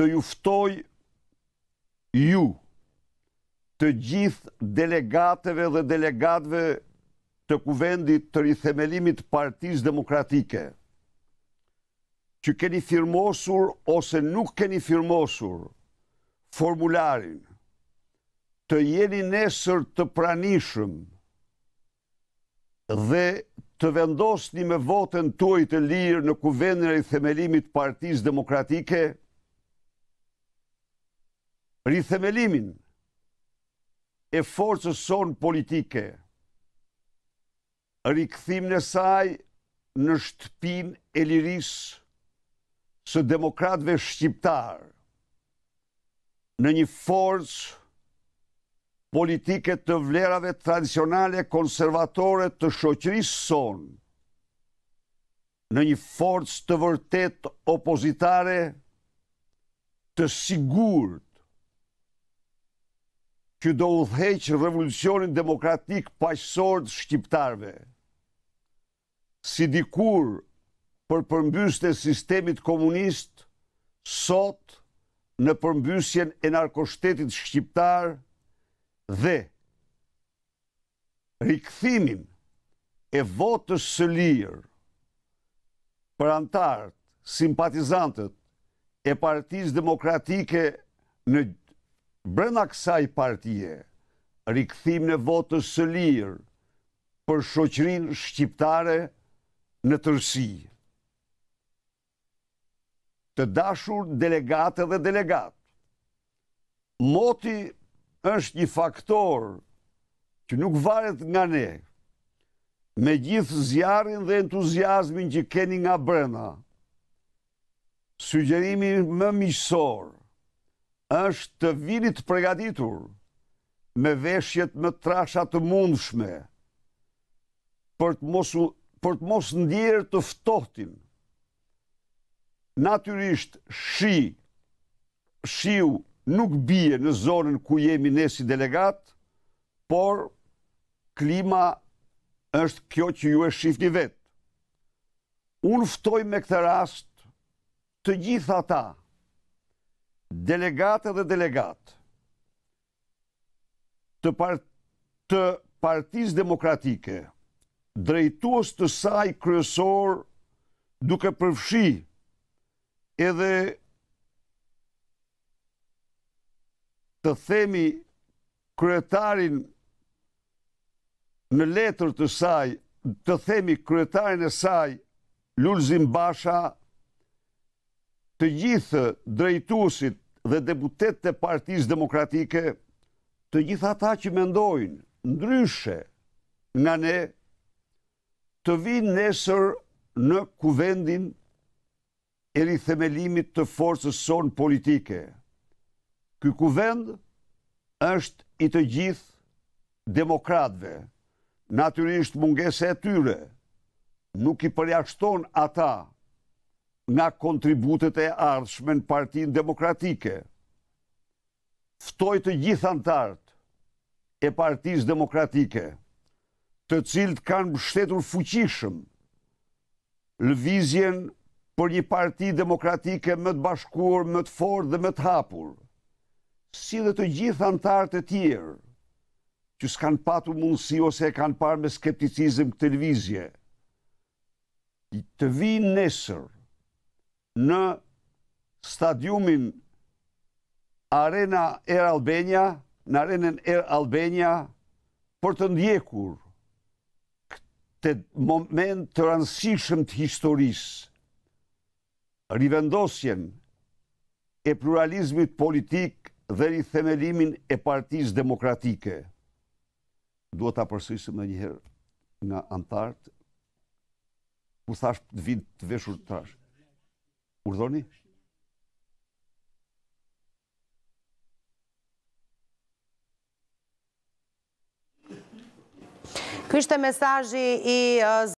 të juftoj ju të gjithë delegateve dhe delegatve të kuvendit të rithemelimit partiz demokratike, që keni firmosur ose nuk keni firmosur formularin të jeni nesër të pranishëm dhe të vendosni me votën tuaj të lirë në kuvendin e rithemelimit partiz demokratike, rithemelimin e forcës son politike, rikëthim në saj në shtëpin e liris së demokratve shqiptar, në një forcë politike të vlerave tradicionale konservatore të shoqërisë sonë, në një forcë të vërtet opozitare të sigurët që do udheq revolucionin demokratik paqësor të shqiptarve. Si dikur për përmbyste sistemit komunist, sot në përmbysjen e narkoshtetit shqiptar dhe rikëthimin e votës së lirë për antartë, simpatizantët e partiz demokratike në gjithë brenda kësaj partije, rikëthim në votës së lirë për shoqërin shqiptare në tërsi. Të dashur delegatë dhe delegatë, moti është një faktor që nuk varet nga ne, me gjithë zjarin dhe entuziasmin që keni nga brenda, sugjerimi më mishësorë, është të vinit pregaditur me veshjet më trashat të mundshme për të mos, për të mos ndjerë të ftohtin. Natyrisht, shi, shiu nuk bie në zonën ku jemi ne si delegat, por klima është kjo që ju e shifni vetë. Unë ftoj me këtë rast të gjitha ta, Delegatët dhe delegat të partiz demokratike drejtuos të saj kryesor duke përfshi edhe të themi kryetarin në letër të saj, të themi kryetarin e saj Lulzim Basha të gjithë drejtusit dhe deputet të partijës demokratike, të gjithë ata që mendojnë ndryshe nga ne të vinë nesër në kuvendin e rithemelimit të forësës son politike. Ky kuvend është i të gjithë demokratve. Naturisht mungese e tyre nuk i përjashton ata nga kontributet e ardhshme në partinë demokratike. Ftoj të gjithë antartë e partisë demokratike, të cilët kanë mbështetur fuqishëm lëvizjen për një parti demokratike më të bashkuar, më të fortë dhe më të hapur, si dhe të gjithë antartë e tjerë që s'kan patur mundësi ose e kanë parë me skepticizm këtë lëvizje, të vinë nesër, në stadiumin Arena Air Albania, në arenën Air Albania, për të ndjekur këtë moment të rëndësishëm të historisë, rivendosjen e pluralizmit politik dhe një themelimin e partiz demokratike. Duhet të apërsysim dhe njëherë nga antartë, për thashtë të vindë të veshur të trashë. Urdhoni Ky ishte mesazhi i uh,